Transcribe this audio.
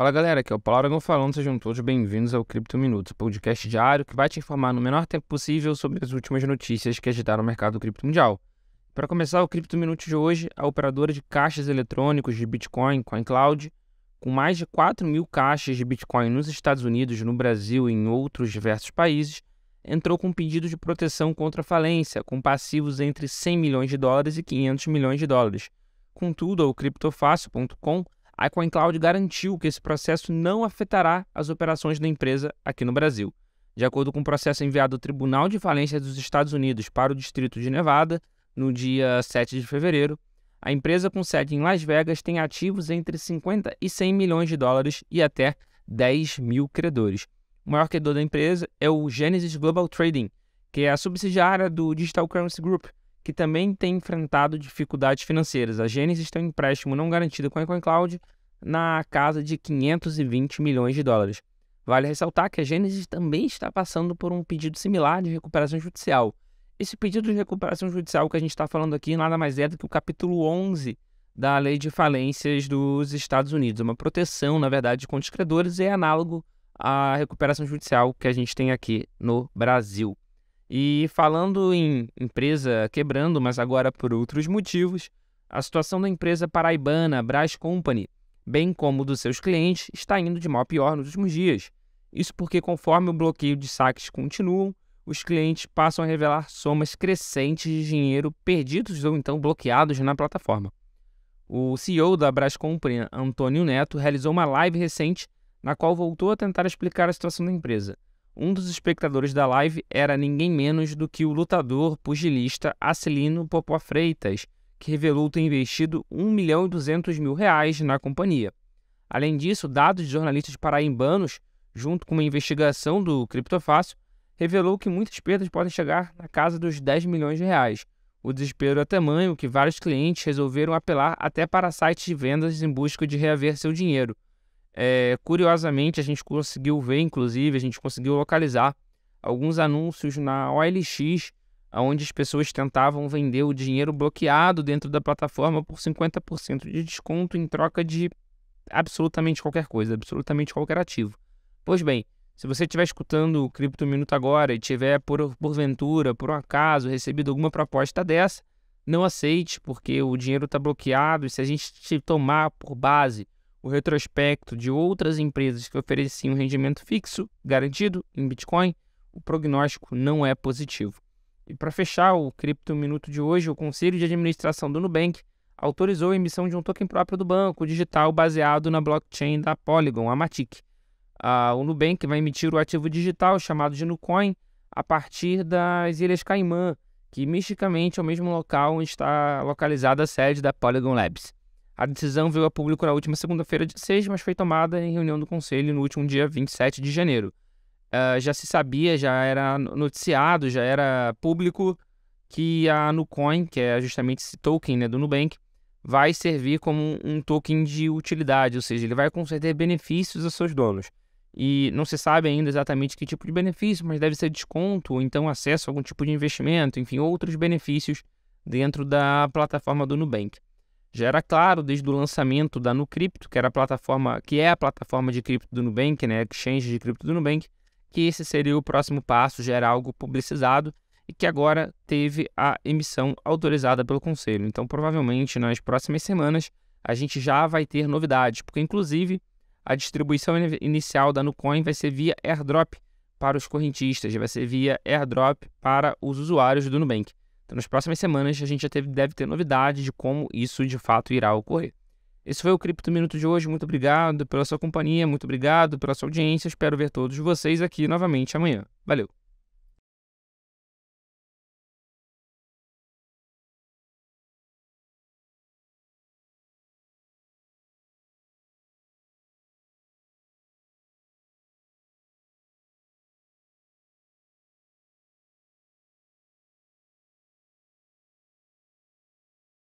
Fala galera, aqui é o Paulo Aragão falando, sejam todos bem-vindos ao Cripto Minutos, podcast diário que vai te informar no menor tempo possível sobre as últimas notícias que agitaram o mercado do cripto mundial. Para começar o Cripto Minutos de hoje, a operadora de caixas eletrônicos de Bitcoin, CoinCloud, com mais de 4 mil caixas de Bitcoin nos Estados Unidos, no Brasil e em outros diversos países, entrou com um pedido de proteção contra falência, com passivos entre 100 milhões de dólares e 500 milhões de dólares. Contudo, o criptofácil.com a CoinCloud garantiu que esse processo não afetará as operações da empresa aqui no Brasil. De acordo com o um processo enviado ao Tribunal de Falência dos Estados Unidos para o Distrito de Nevada, no dia 7 de fevereiro, a empresa com sede em Las Vegas tem ativos entre 50 e 100 milhões de dólares e até 10 mil credores. O maior credor da empresa é o Genesis Global Trading, que é a subsidiária do Digital Currency Group, que também tem enfrentado dificuldades financeiras. A Gênesis tem um empréstimo não garantido com a EconCloud na casa de 520 milhões de dólares. Vale ressaltar que a Gênesis também está passando por um pedido similar de recuperação judicial. Esse pedido de recuperação judicial que a gente está falando aqui nada mais é do que o capítulo 11 da Lei de Falências dos Estados Unidos. Uma proteção, na verdade, contra os credores e é análogo à recuperação judicial que a gente tem aqui no Brasil. E falando em empresa quebrando, mas agora por outros motivos, a situação da empresa paraibana Brás Company, bem como dos seus clientes, está indo de mal a pior nos últimos dias. Isso porque, conforme o bloqueio de saques continua, os clientes passam a revelar somas crescentes de dinheiro perdidos ou então bloqueados na plataforma. O CEO da Brás Company, Antônio Neto, realizou uma live recente na qual voltou a tentar explicar a situação da empresa. Um dos espectadores da live era ninguém menos do que o lutador pugilista Acelino Popó Freitas, que revelou ter investido 1 milhão e 200 mil reais na companhia. Além disso, dados de jornalistas paraibanos, junto com uma investigação do Criptofácil, revelou que muitas perdas podem chegar na casa dos 10 milhões de reais. O desespero é tamanho que vários clientes resolveram apelar até para sites de vendas em busca de reaver seu dinheiro. É, curiosamente, a gente conseguiu ver, inclusive, a gente conseguiu localizar alguns anúncios na OLX, onde as pessoas tentavam vender o dinheiro bloqueado dentro da plataforma por 50% de desconto em troca de absolutamente qualquer coisa, absolutamente qualquer ativo. Pois bem, se você estiver escutando o Cripto Minuto agora e tiver, por, porventura, por um acaso, recebido alguma proposta dessa, não aceite, porque o dinheiro está bloqueado e se a gente tomar por base o retrospecto de outras empresas que ofereciam rendimento fixo garantido em Bitcoin, o prognóstico não é positivo. E para fechar o Cripto Minuto de hoje, o Conselho de Administração do Nubank autorizou a emissão de um token próprio do banco digital baseado na blockchain da Polygon, a Matic. Ah, o Nubank vai emitir o ativo digital chamado de Nucoin a partir das Ilhas Caimã, que misticamente é o mesmo local onde está localizada a sede da Polygon Labs. A decisão veio a público na última segunda-feira, dia 6, mas foi tomada em reunião do Conselho no último dia 27 de janeiro. Uh, já se sabia, já era noticiado, já era público que a Nucoin, que é justamente esse token né, do Nubank, vai servir como um token de utilidade, ou seja, ele vai conceder benefícios aos seus donos. E não se sabe ainda exatamente que tipo de benefício, mas deve ser desconto, ou então acesso a algum tipo de investimento, enfim, outros benefícios dentro da plataforma do Nubank. Já era claro desde o lançamento da Nucrypto, que era a plataforma, que é a plataforma de cripto do Nubank, né, exchange de cripto do Nubank, que esse seria o próximo passo, já era algo publicizado e que agora teve a emissão autorizada pelo conselho. Então, provavelmente nas próximas semanas a gente já vai ter novidades, porque inclusive a distribuição inicial da Nucoin vai ser via airdrop para os correntistas, vai ser via airdrop para os usuários do Nubank. Então, nas próximas semanas, a gente já teve, deve ter novidade de como isso de fato irá ocorrer. Esse foi o Cripto Minuto de hoje. Muito obrigado pela sua companhia, muito obrigado pela sua audiência. Espero ver todos vocês aqui novamente amanhã. Valeu!